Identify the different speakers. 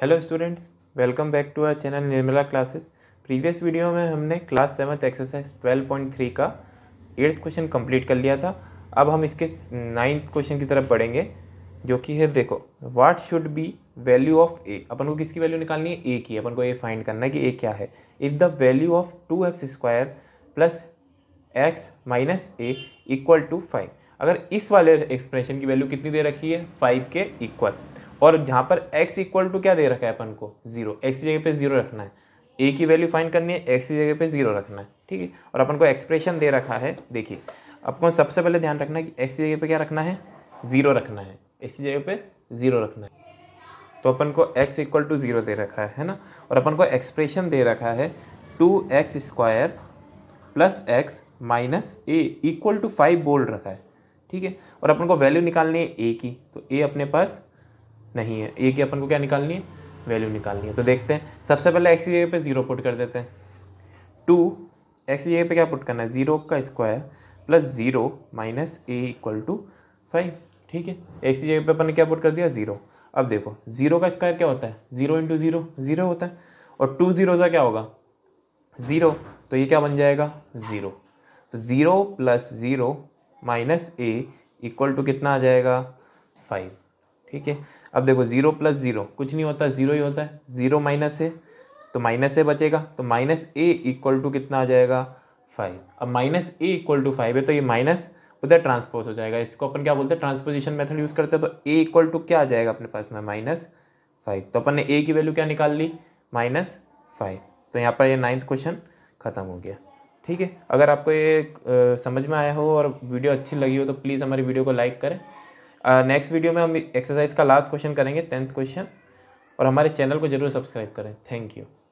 Speaker 1: hello students welcome back to our channel Nirmala classes previous video में हमने class seventh exercise 12.3 का eighth question complete कर लिया था अब हम इसके नाइन्थ क्वेश्चन की तरफ बढ़ेंगे जो कि है देखो what should be value of a अपन को किसकी वैल्यू निकालनी है ए की अपन को ए फाइंड करना है कि ए क्या है if the value of two x square plus x minus a equal to five अगर इस वाले एक्सप्रेशन की वैल्यू कितनी दे रखी है फाइव के इक्वल और जहाँ पर x इक्वल टू क्या दे रखा है अपन को जीरो x की जगह पे जीरो रखना है ए की वैल्यू फाइंड करनी है x की जगह पे जीरो रखना है ठीक है और अपन को एक्सप्रेशन दे रखा है देखिए आपको सबसे पहले ध्यान रखना है कि एक्स की जगह पे क्या रखना है जीरो रखना है एक्स की जगह पे जीरो रखना है तो अपन को एक्स इक्वल टू ज़ीरो दे रखा है है ना और अपन को एक्सप्रेशन दे रखा है two x square plus x minus a equal to five बोल रखा है ठीक है और अपन को वैल्यू निकालनी है ए की तो ए अपने पास नहीं है ए की अपन को क्या निकालनी है वैल्यू निकालनी है तो देखते हैं सबसे पहले एक्स जगह पे ज़ीरो पुट कर देते हैं टू एक्स जगह पे क्या पुट करना है ज़ीरो का square plus zero minus a equal to five ठीक है एक्स जगह पे अपन ने क्या पुट कर दिया ज़ीरो अब देखो ज़ीरो का स्क्वायर क्या होता है ज़ीरो इंटू ज़ीरो ज़ीरो होता है और टू ज़ीरो का क्या होगा ज़ीरो तो ये क्या बन जाएगा ज़ीरो तो zero plus zero minus a equal to कितना आ जाएगा फाइव ठीक है अब देखो ज़ीरो प्लस ज़ीरो कुछ नहीं होता ज़ीरो ही होता है ज़ीरो माइनस है तो माइनस ए बचेगा तो माइनस ए इक्वल टू कितना आ जाएगा फाइव अब minus a equal to five है तो ये माइनस उधर ट्रांसपोज हो जाएगा इसको अपन क्या बोलते हैं ट्रांसपोजिशन मेथड यूज़ करते हैं तो ए इक्वल टू क्या आ जाएगा अपने पास में माइनस फाइव तो अपन ने ए की वैल्यू क्या निकाल ली माइनस फाइव तो यहाँ पर ये नाइन्थ क्वेश्चन ख़त्म हो गया ठीक है अगर आपको ये आ, समझ में आया हो और वीडियो अच्छी लगी हो तो प्लीज़ हमारी वीडियो को लाइक करें नेक्स्ट वीडियो में हम एक्सरसाइज का लास्ट क्वेश्चन करेंगे टेंथ क्वेश्चन और हमारे चैनल को जरूर सब्सक्राइब करें थैंक यू